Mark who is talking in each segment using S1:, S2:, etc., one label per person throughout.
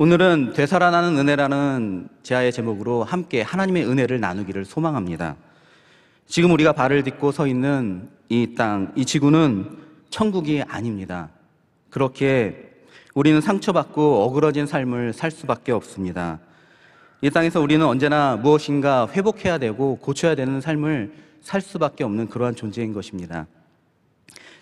S1: 오늘은 되살아나는 은혜라는 제아의 제목으로 함께 하나님의 은혜를 나누기를 소망합니다. 지금 우리가 발을 딛고 서 있는 이 땅, 이 지구는 천국이 아닙니다. 그렇게 우리는 상처받고 어그러진 삶을 살 수밖에 없습니다. 이 땅에서 우리는 언제나 무엇인가 회복해야 되고 고쳐야 되는 삶을 살 수밖에 없는 그러한 존재인 것입니다.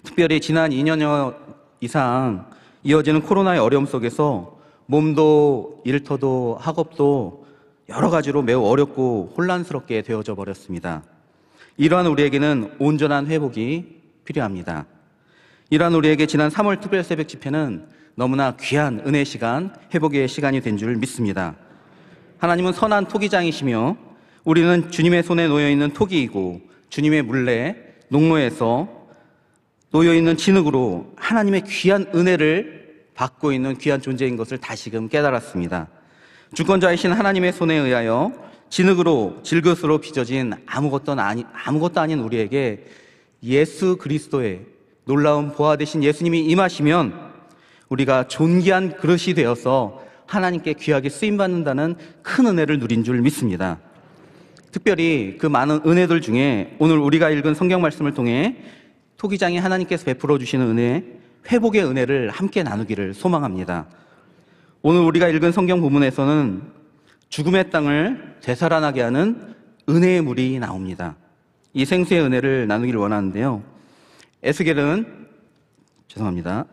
S1: 특별히 지난 2년여 이상 이어지는 코로나의 어려움 속에서 몸도 일터도 학업도 여러 가지로 매우 어렵고 혼란스럽게 되어져 버렸습니다. 이러한 우리에게는 온전한 회복이 필요합니다. 이러한 우리에게 지난 3월 특별 새벽 집회는 너무나 귀한 은혜 시간, 회복의 시간이 된 줄 믿습니다. 하나님은 선한 토기장이시며 우리는 주님의 손에 놓여 있는 토기이고 주님의 물레, 농로에서 놓여 있는 진흙으로 하나님의 귀한 은혜를 받고 있는 귀한 존재인 것을 다시금 깨달았습니다. 주권자이신 하나님의 손에 의하여 진흙으로 질긋으로 빚어진 아무것도 아니, 아무것도 아닌 우리에게 예수 그리스도의 놀라운 보화 되신 예수님이 임하시면 우리가 존귀한 그릇이 되어서 하나님께 귀하게 쓰임받는다는 큰 은혜를 누린 줄 믿습니다. 특별히 그 많은 은혜들 중에 오늘 우리가 읽은 성경 말씀을 통해 토기장이 하나님께서 베풀어 주시는 은혜, 회복의 은혜를 함께 나누기를 소망합니다. 오늘 우리가 읽은 성경 부문에서는 죽음의 땅을 되살아나게 하는 은혜의 물이 나옵니다. 이 생수의 은혜를 나누기를 원하는데요. 에스겔은 죄송합니다.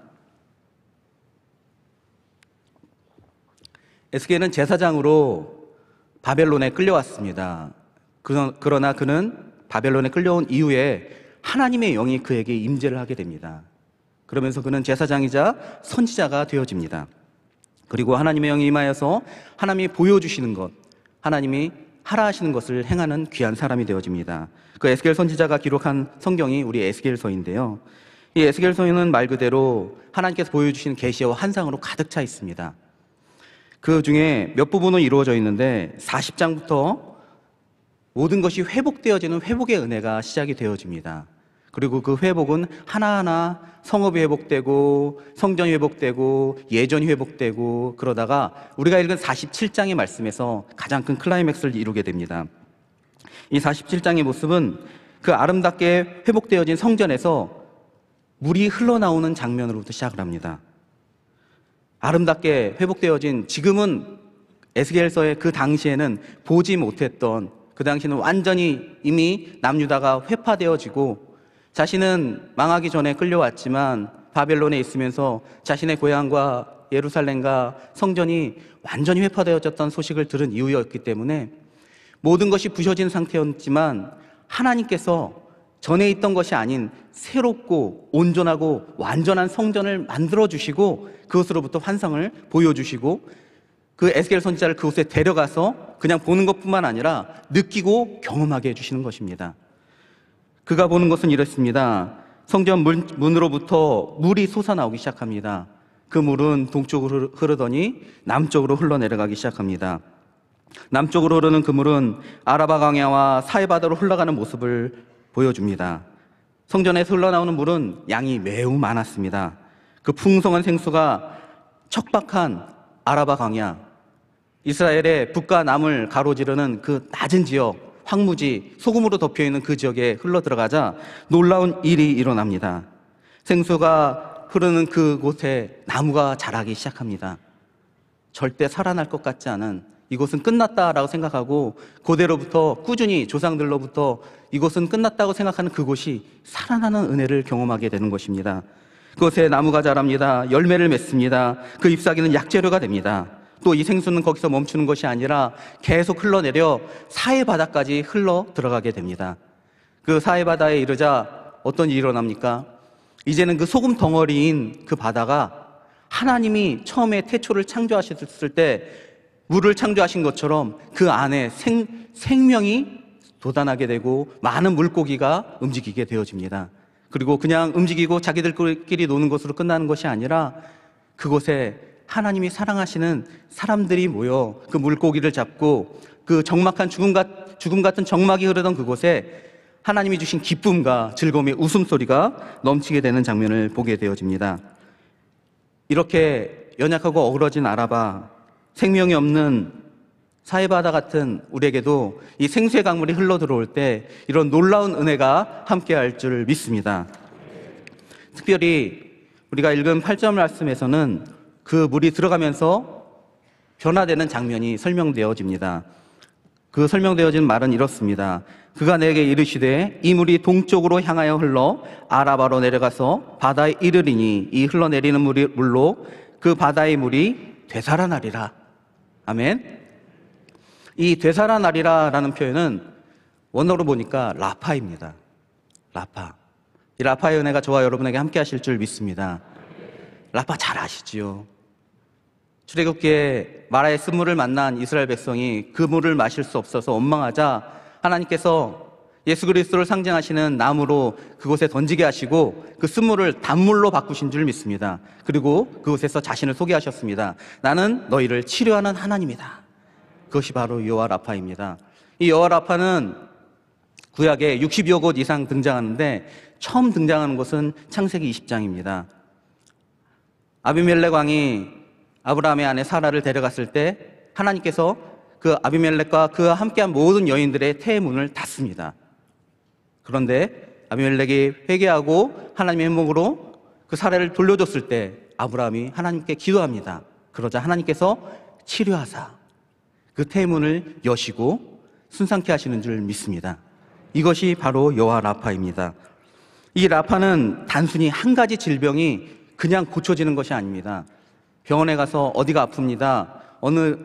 S1: 에스겔은 제사장으로 바벨론에 끌려왔습니다. 그러나 그는 바벨론에 끌려온 이후에 하나님의 영이 그에게 임재를 하게 됩니다. 그러면서 그는 제사장이자 선지자가 되어집니다. 그리고 하나님의 영이 임하여서 하나님이 보여주시는 것, 하나님이 하라 하시는 것을 행하는 귀한 사람이 되어집니다. 그 에스겔 선지자가 기록한 성경이 우리 에스겔서인데요. 이 에스겔서에는 말 그대로 하나님께서 보여주신 계시와 환상으로 가득 차 있습니다. 그 중에 몇 부분은 이루어져 있는데 40장부터 모든 것이 회복되어지는 회복의 은혜가 시작이 되어집니다. 그리고 그 회복은 하나하나 성읍이 회복되고 성전이 회복되고 예전이 회복되고 그러다가 우리가 읽은 47장의 말씀에서 가장 큰 클라이맥스를 이루게 됩니다. 이 47장의 모습은 그 아름답게 회복되어진 성전에서 물이 흘러나오는 장면으로부터 시작을 합니다. 아름답게 회복되어진 지금은 에스겔서의 그 당시에는 보지 못했던 그 당시는 완전히 이미 남유다가 회파되어지고 자신은 망하기 전에 끌려왔지만 바벨론에 있으면서 자신의 고향과 예루살렘과 성전이 완전히 회파되어졌던 소식을 들은 이유였기 때문에 모든 것이 부셔진 상태였지만 하나님께서 전에 있던 것이 아닌 새롭고 온전하고 완전한 성전을 만들어 주시고 그것으로부터 환상을 보여 주시고 그 에스겔 선지자를 그곳에 데려가서 그냥 보는 것뿐만 아니라 느끼고 경험하게 해 주시는 것입니다. 그가 보는 것은 이렇습니다. 성전 문, 문으로부터 물이 솟아나오기 시작합니다. 그 물은 동쪽으로 흐르더니 남쪽으로 흘러내려가기 시작합니다. 남쪽으로 흐르는 그 물은 아라바 강야와 사해바다로 흘러가는 모습을 보여줍니다. 성전에서 흘러나오는 물은 양이 매우 많았습니다. 그 풍성한 생수가 척박한 아라바 강야, 이스라엘의 북과 남을 가로지르는 그 낮은 지역, 황무지, 소금으로 덮여 있는 그 지역에 흘러 들어가자 놀라운 일이 일어납니다. 생수가 흐르는 그곳에 나무가 자라기 시작합니다. 절대 살아날 것 같지 않은 이곳은 끝났다라고 생각하고 고대로부터 꾸준히 조상들로부터 이곳은 끝났다고 생각하는 그곳이 살아나는 은혜를 경험하게 되는 것입니다. 그곳에 나무가 자랍니다. 열매를 맺습니다. 그 잎사귀는 약재료가 됩니다. 또이 생수는 거기서 멈추는 것이 아니라 계속 흘러내려 사해 바다까지 흘러 들어가게 됩니다. 그 사해 바다에 이르자 어떤 일이 일어납니까? 이제는 그 소금 덩어리인 그 바다가 하나님이 처음에 태초를 창조하셨을 때 물을 창조하신 것처럼 그 안에 생, 생명이 도단하게 되고 많은 물고기가 움직이게 되어집니다. 그리고 그냥 움직이고 자기들끼리 노는 것으로 끝나는 것이 아니라 그곳에 하나님이 사랑하시는 사람들이 모여 그 물고기를 잡고 그 정막한 죽음, 같, 죽음 같은 정막이 흐르던 그곳에 하나님이 주신 기쁨과 즐거움의 웃음소리가 넘치게 되는 장면을 보게 되어집니다. 이렇게 연약하고 어우러진 아라바, 생명이 없는 사해바다 같은 우리에게도 이 생수의 강물이 흘러 들어올 때 이런 놀라운 은혜가 함께 할 줄 믿습니다. 특별히 우리가 읽은 8절 말씀에서는 그 물이 들어가면서 변화되는 장면이 설명되어집니다. 그 설명되어진 말은 이렇습니다. 그가 내게 이르시되 이 물이 동쪽으로 향하여 흘러 아라바로 내려가서 바다에 이르리니 이 흘러내리는 물로그 바다의 물이 되살아나리라. 아멘. 이 되살아나리라라는 표현은 원어로 보니까 라파입니다. 라파. 이 라파의 은혜가 저와 여러분에게 함께 하실 줄 믿습니다. 라파 잘 아시지요? 출애굽기에 마라의 쓴물을 만난 이스라엘 백성이 그 물을 마실 수 없어서 원망하자 하나님께서 예수 그리스도를 상징하시는 나무로 그곳에 던지게 하시고 그 쓴물을 단물로 바꾸신 줄 믿습니다. 그리고 그곳에서 자신을 소개하셨습니다. 나는 너희를 치료하는 하나님이다. 그것이 바로 여호와 라파입니다. 이 여호와 라파는 구약에 60여 곳 이상 등장하는데 처음 등장하는 곳은 창세기 20장입니다. 아비멜렉 왕이 아브라함의 아내 사라를 데려갔을 때 하나님께서 그 아비멜렉과 그와 함께한 모든 여인들의 태문을 닫습니다. 그런데 아비멜렉이 회개하고 하나님의 행복으로 그 사라를 돌려줬을 때 아브라함이 하나님께 기도합니다. 그러자 하나님께서 치료하사 그 태문을 여시고 순상케 하시는 줄 믿습니다. 이것이 바로 여와 라파입니다. 이 라파는 단순히 한 가지 질병이 그냥 고쳐지는 것이 아닙니다. 병원에 가서 어디가 아픕니다. 어느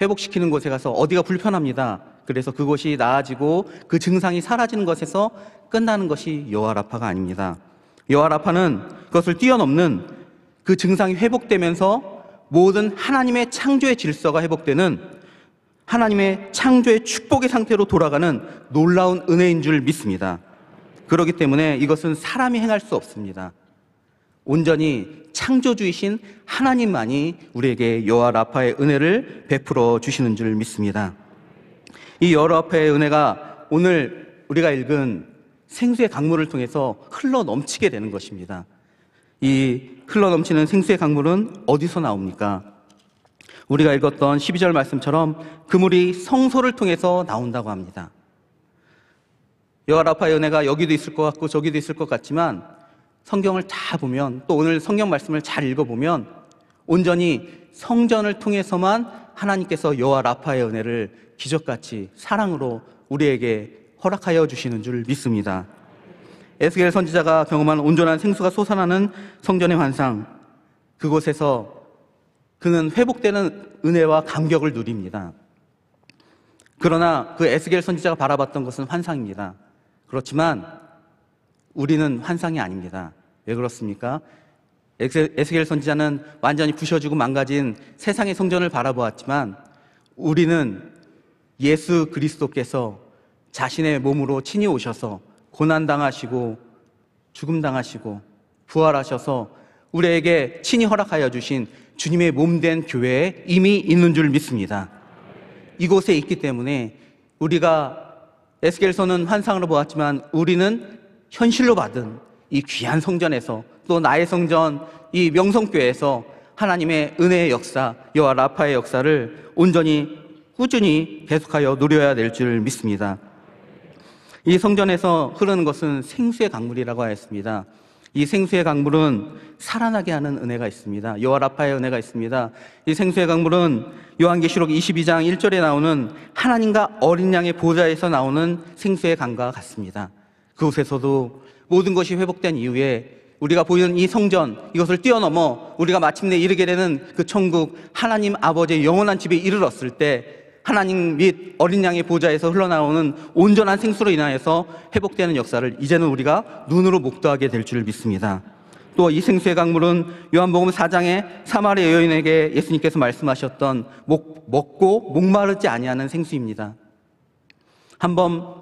S1: 회복시키는 곳에 가서 어디가 불편합니다. 그래서 그것이 나아지고 그 증상이 사라지는 것에서 끝나는 것이 여호와라파가 아닙니다. 여호와라파는 그것을 뛰어넘는 그 증상이 회복되면서 모든 하나님의 창조의 질서가 회복되는 하나님의 창조의 축복의 상태로 돌아가는 놀라운 은혜인 줄 믿습니다. 그렇기 때문에 이것은 사람이 행할 수 없습니다. 온전히 창조주이신 하나님만이 우리에게 여호와 라파의 은혜를 베풀어 주시는 줄 믿습니다. 이 여호와 라파의 은혜가 오늘 우리가 읽은 생수의 강물을 통해서 흘러 넘치게 되는 것입니다. 이 흘러 넘치는 생수의 강물은 어디서 나옵니까? 우리가 읽었던 12절 말씀처럼 그물이 성소를 통해서 나온다고 합니다. 여호와 라파의 은혜가 여기도 있을 것 같고 저기도 있을 것 같지만 성경을 다 보면 또 오늘 성경 말씀을 잘 읽어보면 온전히 성전을 통해서만 하나님께서 여호와 라파의 은혜를 기적같이 사랑으로 우리에게 허락하여 주시는 줄 믿습니다. 에스겔 선지자가 경험한 온전한 생수가 솟아나는 성전의 환상 그곳에서 그는 회복되는 은혜와 감격을 누립니다. 그러나 그 에스겔 선지자가 바라봤던 것은 환상입니다. 그렇지만 우리는 환상이 아닙니다. 왜 그렇습니까? 에스겔 선지자는 완전히 부셔지고 망가진 세상의 성전을 바라보았지만 우리는 예수 그리스도께서 자신의 몸으로 친히 오셔서 고난당하시고 죽음당하시고 부활하셔서 우리에게 친히 허락하여 주신 주님의 몸 된 교회에 이미 있는 줄 믿습니다. 이곳에 있기 때문에 우리가 에스겔서는 환상으로 보았지만 우리는 현실로 받은 이 귀한 성전에서 또 나의 성전 이 명성교회에서 하나님의 은혜의 역사, 여호와 라파의 역사를 온전히 꾸준히 계속하여 누려야 될 줄 믿습니다. 이 성전에서 흐르는 것은 생수의 강물이라고 하였습니다. 이 생수의 강물은 살아나게 하는 은혜가 있습니다. 여호 라파의 은혜가 있습니다. 이 생수의 강물은 요한계시록 22장 1절에 나오는 하나님과 어린 양의 보좌에서 나오는 생수의 강과 같습니다. 그곳에서도 모든 것이 회복된 이후에 우리가 보이는 이 성전 이것을 뛰어넘어 우리가 마침내 이르게 되는 그 천국 하나님 아버지의 영원한 집에 이르렀을 때 하나님 및 어린 양의 보좌에서 흘러나오는 온전한 생수로 인하여서 회복되는 역사를 이제는 우리가 눈으로 목도하게 될 줄 믿습니다. 또 이 생수의 강물은 요한복음 4장에 사마리 여인에게 예수님께서 말씀하셨던 먹고 목마르지 아니하는 생수입니다. 한번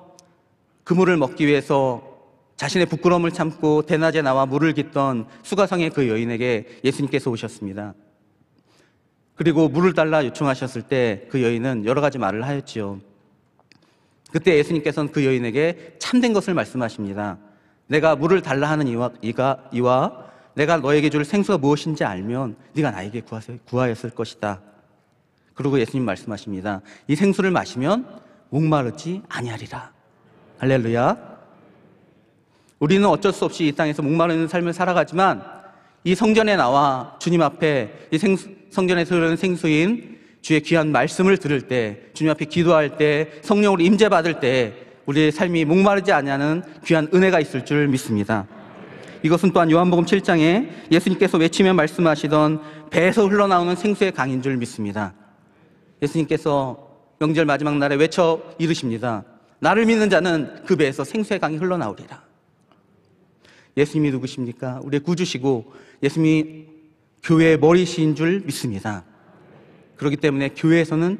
S1: 그 물을 먹기 위해서 자신의 부끄러움을 참고 대낮에 나와 물을 깃던 수가성의 그 여인에게 예수님께서 오셨습니다. 그리고 물을 달라 요청하셨을 때 그 여인은 여러 가지 말을 하였지요. 그때 예수님께서는 그 여인에게 참된 것을 말씀하십니다. 내가 물을 달라 하는 이와, 이가, 이와 내가 너에게 줄 생수가 무엇인지 알면 네가 나에게 구하세, 구하였을 것이다. 그리고 예수님 말씀하십니다. 이 생수를 마시면 목마르지 아니하리라. 할렐루야. 우리는 어쩔 수 없이 이 땅에서 목마르 삶을 살아가지만 이 성전에 나와 주님 앞에 이 생수, 성전에서 흐르는 생수인 주의 귀한 말씀을 들을 때 주님 앞에 기도할 때 성령으로 임재받을 때 우리의 삶이 목마르지 아니는 귀한 은혜가 있을 줄 믿습니다. 이것은 또한 요한복음 7장에 예수님께서 외치며 말씀하시던 배에서 흘러나오는 생수의 강인 줄 믿습니다. 예수님께서 명절 마지막 날에 외쳐 이르십니다. 나를 믿는 자는 그 배에서 생수의 강이 흘러나오리라. 예수님이 누구십니까? 우리의 구주시고 예수님이 교회의 머리시인 줄 믿습니다. 그렇기 때문에 교회에서는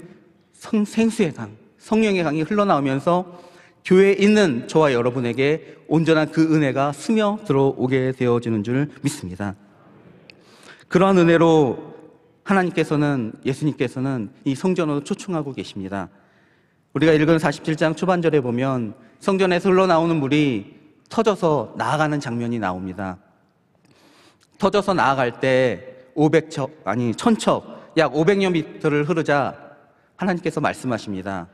S1: 성, 생수의 강, 성령의 강이 흘러나오면서 교회에 있는 저와 여러분에게 온전한 그 은혜가 스며 들어오게 되어지는 줄 믿습니다. 그러한 은혜로 하나님께서는 예수님께서는 이 성전으로 초청하고 계십니다. 우리가 읽은 47장 초반절에 보면 성전에서 흘러나오는 물이 터져서 나아가는 장면이 나옵니다. 터져서 나아갈 때 500척, 아니 1000척, 약 500여 미터를 흐르자 하나님께서 말씀하십니다.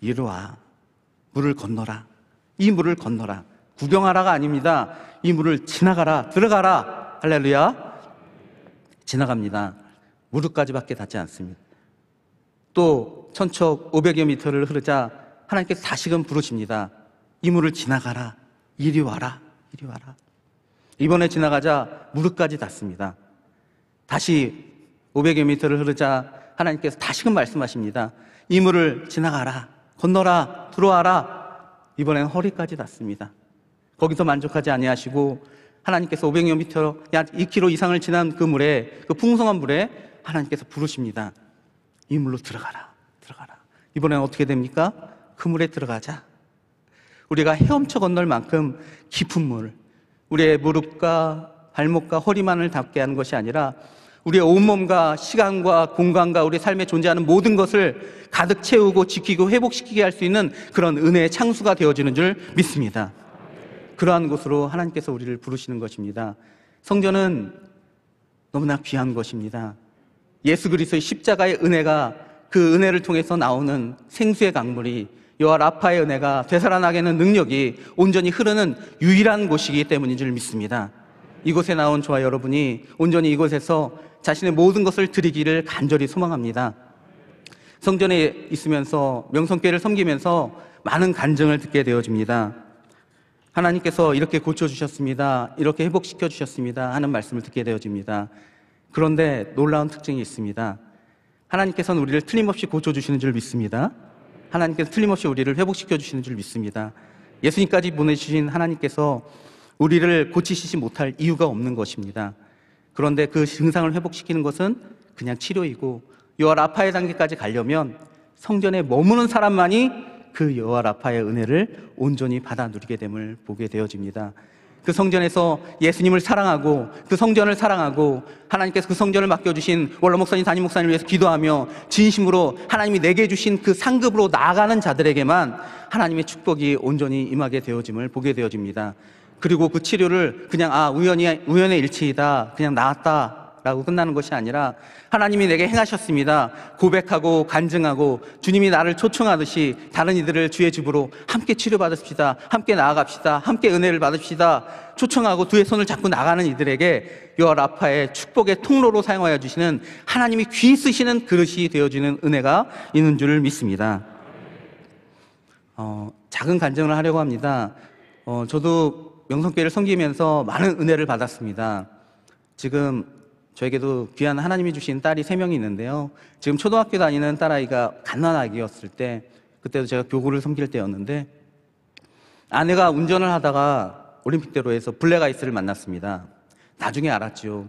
S1: 이리 와. 물을 건너라. 이 물을 건너라. 구경하라가 아닙니다. 이 물을 지나가라. 들어가라. 할렐루야. 지나갑니다. 무릎까지밖에 닿지 않습니다. 또 천척 500여 미터를 흐르자 하나님께서 다시금 부르십니다. 이 물을 지나가라. 이리 와라. 이리 와라. 이번에 지나가자 무릎까지 닿습니다. 다시 500여 미터를 흐르자 하나님께서 다시금 말씀하십니다. 이 물을 지나가라. 건너라. 들어와라. 이번엔 허리까지 닿습니다. 거기서 만족하지 아니하시고 하나님께서 500여 미터 약 2km 이상을 지난 그 물에 그 풍성한 물에 하나님께서 부르십니다. 이물로 들어가라, 들어가라. 이번엔 어떻게 됩니까? 그물에 들어가자. 우리가 헤엄쳐 건널 만큼 깊은 물, 우리의 무릎과 발목과 허리만을 닿게 하는 것이 아니라 우리의 온몸과 시간과 공간과 우리 삶에 존재하는 모든 것을 가득 채우고 지키고 회복시키게 할 수 있는 그런 은혜의 창수가 되어지는 줄 믿습니다. 그러한 곳으로 하나님께서 우리를 부르시는 것입니다. 성전은 너무나 귀한 것입니다. 예수 그리스도의 십자가의 은혜가 그 은혜를 통해서 나오는 생수의 강물이 여호 라파의 은혜가 되살아나게 하는 능력이 온전히 흐르는 유일한 곳이기 때문인 줄 믿습니다. 이곳에 나온 저와 여러분이 온전히 이곳에서 자신의 모든 것을 드리기를 간절히 소망합니다. 성전에 있으면서 명성교회를 섬기면서 많은 간증을 듣게 되어집니다. 하나님께서 이렇게 고쳐주셨습니다. 이렇게 회복시켜주셨습니다. 하는 말씀을 듣게 되어집니다. 그런데 놀라운 특징이 있습니다. 하나님께서는 우리를 틀림없이 고쳐주시는 줄 믿습니다. 하나님께서 틀림없이 우리를 회복시켜 주시는 줄 믿습니다. 예수님까지 보내주신 하나님께서 우리를 고치시지 못할 이유가 없는 것입니다. 그런데 그 증상을 회복시키는 것은 그냥 치료이고 요아 라파의 단계까지 가려면 성전에 머무는 사람만이 그여호 라파의 은혜를 온전히 받아 누리게 됨을 보게 되어집니다. 그 성전에서 예수님을 사랑하고 그 성전을 사랑하고 하나님께서 그 성전을 맡겨주신 원로 목사님, 담임 목사님을 위해서 기도하며 진심으로 하나님이 내게 주신 그 상급으로 나아가는 자들에게만 하나님의 축복이 온전히 임하게 되어짐을 보게 되어집니다. 그리고 그 치료를 그냥 아, 우연히, 우연의 일치이다. 그냥 나았다. 라고 끝나는 것이 아니라 하나님이 내게 행하셨습니다. 고백하고 간증하고 주님이 나를 초청하듯이 다른 이들을 주의 집으로 함께 치료받읍시다. 함께 나아갑시다. 함께 은혜를 받읍시다. 초청하고 두의 손을 잡고 나가는 이들에게 요라파의 축복의 통로로 사용하여 주시는 하나님이 귀 쓰시는 그릇이 되어주는 은혜가 있는 줄 믿습니다. 어, 작은 간증을 하려고 합니다. 어, 저도 명성교회를 섬기면서 많은 은혜를 받았습니다. 지금 저에게도 귀한 하나님이 주신 딸이 세 명이 있는데요. 지금 초등학교 다니는 딸아이가 갓난아기였을 때, 그때도 제가 교구를 섬길 때였는데, 아내가 운전을 하다가 올림픽대로에서 블랙 아이스를 만났습니다. 나중에 알았지요.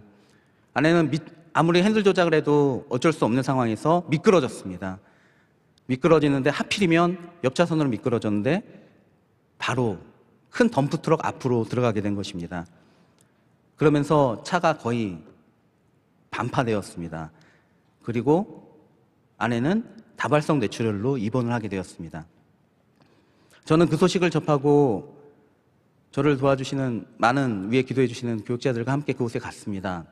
S1: 아내는 미, 아무리 핸들 조작을 해도 어쩔 수 없는 상황에서 미끄러졌습니다. 미끄러지는데 하필이면 옆차선으로 미끄러졌는데 바로 큰 덤프트럭 앞으로 들어가게 된 것입니다. 그러면서 차가 거의 반파되었습니다. 그리고 아내는 다발성 뇌출혈로 입원을 하게 되었습니다. 저는 그 소식을 접하고 저를 도와주시는 많은 위에 기도해 주시는 교육자들과 함께 그곳에 갔습니다.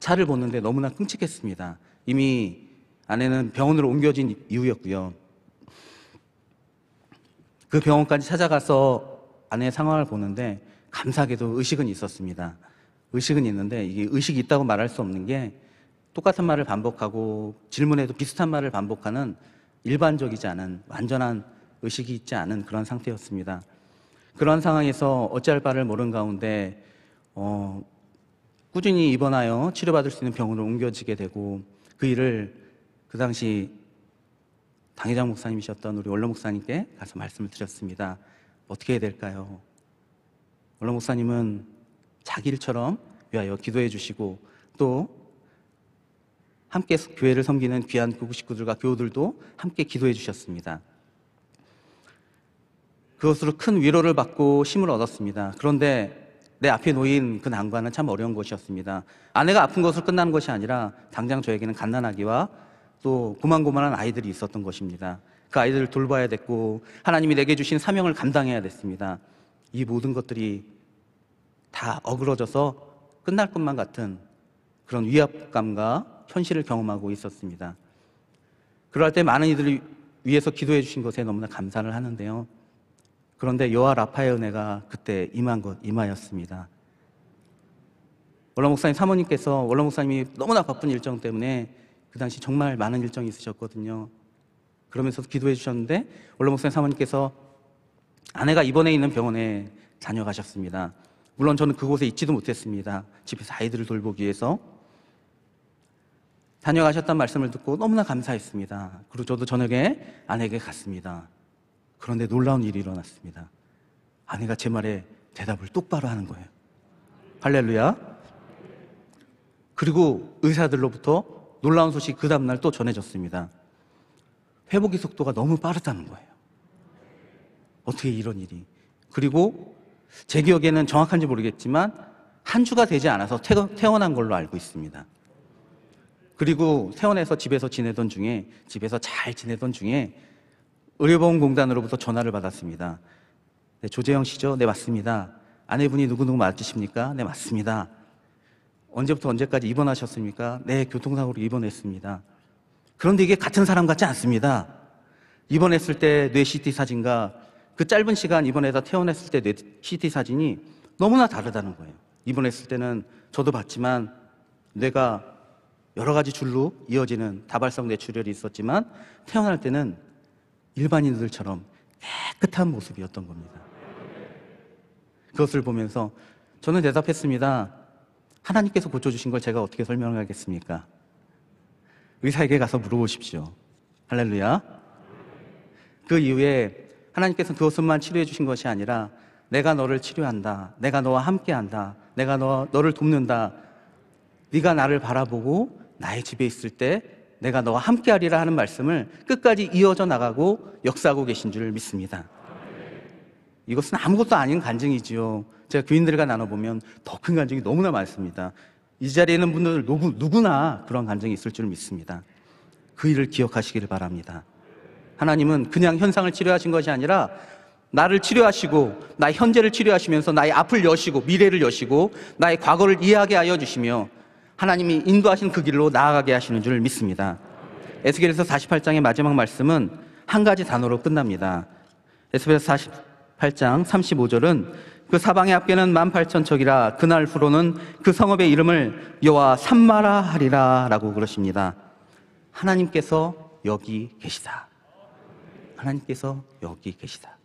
S1: 차를 보는데 너무나 끔찍했습니다. 이미 아내는 병원으로 옮겨진 이후였고요. 그 병원까지 찾아가서 아내의 상황을 보는데 감사하게도 의식은 있었습니다. 의식은 있는데 이게 의식이 있다고 말할 수 없는 게 똑같은 말을 반복하고 질문에도 비슷한 말을 반복하는 일반적이지 않은 완전한 의식이 있지 않은 그런 상태였습니다. 그런 상황에서 어찌할 바를 모른 가운데 어, 꾸준히 입원하여 치료받을 수 있는 병원으로 옮겨지게 되고 그 일을 그 당시 당회장 목사님이셨던 우리 원로 목사님께 가서 말씀을 드렸습니다. 어떻게 해야 될까요? 원로 목사님은 자기 일처럼 위하여 기도해 주시고 또 함께 교회를 섬기는 귀한 교구 식구들과 교우들도 함께 기도해 주셨습니다. 그것으로 큰 위로를 받고 힘을 얻었습니다. 그런데 내 앞에 놓인 그 난관은 참 어려운 것이었습니다. 아내가 아픈 것으로 끝나는 것이 아니라 당장 저에게는 갓난아기와 또 고만고만한 아이들이 있었던 것입니다. 그 아이들을 돌봐야 됐고 하나님이 내게 주신 사명을 감당해야 됐습니다. 이 모든 것들이 다 어그러져서 끝날 것만 같은 그런 위압감과 현실을 경험하고 있었습니다. 그럴 때 많은 이들을 위해서 기도해 주신 것에 너무나 감사를 하는데요. 그런데 여호와 라파의 은혜가 그때 임한 것 임하였습니다. 원로 목사님 사모님께서 원로 목사님이 너무나 바쁜 일정 때문에 그 당시 정말 많은 일정이 있으셨거든요. 그러면서 기도해 주셨는데 원로 목사님 사모님께서 아내가 입원해 있는 병원에 다녀가셨습니다. 물론 저는 그곳에 있지도 못했습니다. 집에서 아이들을 돌보기 위해서. 다녀가셨다는 말씀을 듣고 너무나 감사했습니다. 그리고 저도 저녁에 아내에게 갔습니다. 그런데 놀라운 일이 일어났습니다. 아내가 제 말에 대답을 똑바로 하는 거예요. 할렐루야. 그리고 의사들로부터 놀라운 소식 그 다음날 또 전해졌습니다. 회복의 속도가 너무 빠르다는 거예요. 어떻게 이런 일이. 그리고 제 기억에는 정확한지 모르겠지만 한 주가 되지 않아서 태어난 걸로 알고 있습니다. 그리고 퇴원해서 집에서 지내던 중에 집에서 잘 지내던 중에 의료보험공단으로부터 전화를 받았습니다. 네, 조재영 씨죠? 네, 맞습니다. 아내분이 누구누구 맞으십니까? 네, 맞습니다. 언제부터 언제까지 입원하셨습니까? 네, 교통사고로 입원했습니다. 그런데 이게 같은 사람 같지 않습니다. 입원했을 때 뇌 CT 사진과 그 짧은 시간 이번에다 태어났을 때 내 CT 사진이 너무나 다르다는 거예요. 입원했을 때는 저도 봤지만 뇌가 여러 가지 줄로 이어지는 다발성 뇌출혈이 있었지만 태어날 때는 일반인들처럼 깨끗한 모습이었던 겁니다. 그것을 보면서 저는 대답했습니다. 하나님께서 고쳐주신 걸 제가 어떻게 설명하겠습니까? 의사에게 가서 물어보십시오. 할렐루야. 그 이후에 하나님께서 그것만 치료해 주신 것이 아니라 내가 너를 치료한다. 내가 너와 함께한다. 내가 너, 너를 돕는다. 네가 나를 바라보고 나의 집에 있을 때 내가 너와 함께하리라 하는 말씀을 끝까지 이어져 나가고 역사하고 계신 줄 믿습니다. 이것은 아무것도 아닌 간증이지요. 제가 교인들과 나눠보면 더 큰 간증이 너무나 많습니다. 이 자리에 있는 분들 누구, 누구나 그런 간증이 있을 줄 믿습니다. 그 일을 기억하시기를 바랍니다. 하나님은 그냥 현상을 치료하신 것이 아니라 나를 치료하시고 나의 현재를 치료하시면서 나의 앞을 여시고 미래를 여시고 나의 과거를 이해하게 하여 주시며 하나님이 인도하신 그 길로 나아가게 하시는 줄 믿습니다. 에스겔에서 48장의 마지막 말씀은 한 가지 단어로 끝납니다. 에스겔에서 48장 35절은 그 사방의 앞계는 18,000척이라 그날 후로는 그 성읍의 이름을 여호와 삼마라 하리라라고 그러십니다. 하나님께서 여기 계시다. 하나님께서 여기 계시다.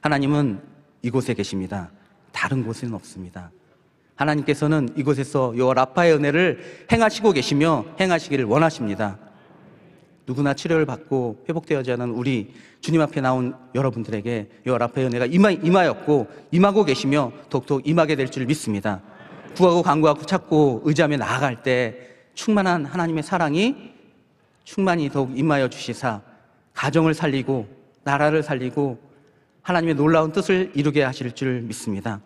S1: 하나님은 이곳에 계십니다. 다른 곳에 없습니다. 하나님께서는 이곳에서 요 라파의 은혜를 행하시고 계시며 행하시기를 원하십니다. 누구나 치료를 받고 회복되어지 않은 우리 주님 앞에 나온 여러분들에게 요 라파의 은혜가 임하, 임하였고 임하고 계시며 독독 임하게 될 줄 믿습니다. 구하고 간구하고 찾고 의지하며 나아갈 때 충만한 하나님의 사랑이 충만히 더욱 임하여 주시사 가정을 살리고 나라를 살리고 하나님의 놀라운 뜻을 이루게 하실 줄 믿습니다.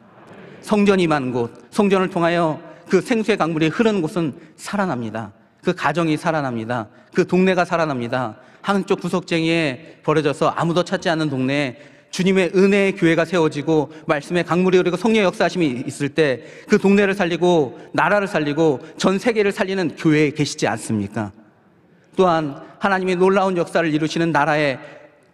S1: 성전이 많은 곳, 성전을 통하여 그 생수의 강물이 흐르는 곳은 살아납니다. 그 가정이 살아납니다. 그 동네가 살아납니다. 한쪽 구석쟁이에 버려져서 아무도 찾지 않는 동네에 주님의 은혜의 교회가 세워지고 말씀의 강물이 흐르고 성령 역사심이 있을 때 그 동네를 살리고 나라를 살리고 전 세계를 살리는 교회에 계시지 않습니까? 또한 하나님이 놀라운 역사를 이루시는 나라에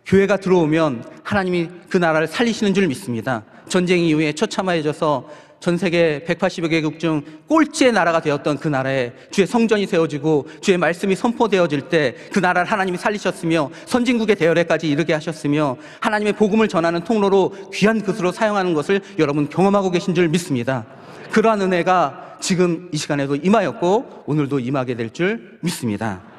S1: 교회가 들어오면 하나님이 그 나라를 살리시는 줄 믿습니다. 전쟁 이후에 처참해져서 전 세계 180여 개국 중 꼴찌의 나라가 되었던 그 나라에 주의 성전이 세워지고 주의 말씀이 선포되어질 때 그 나라를 하나님이 살리셨으며 선진국의 대열에까지 이르게 하셨으며 하나님의 복음을 전하는 통로로 귀한 것으로 사용하는 것을 여러분 경험하고 계신 줄 믿습니다. 그러한 은혜가 지금 이 시간에도 임하였고 오늘도 임하게 될 줄 믿습니다.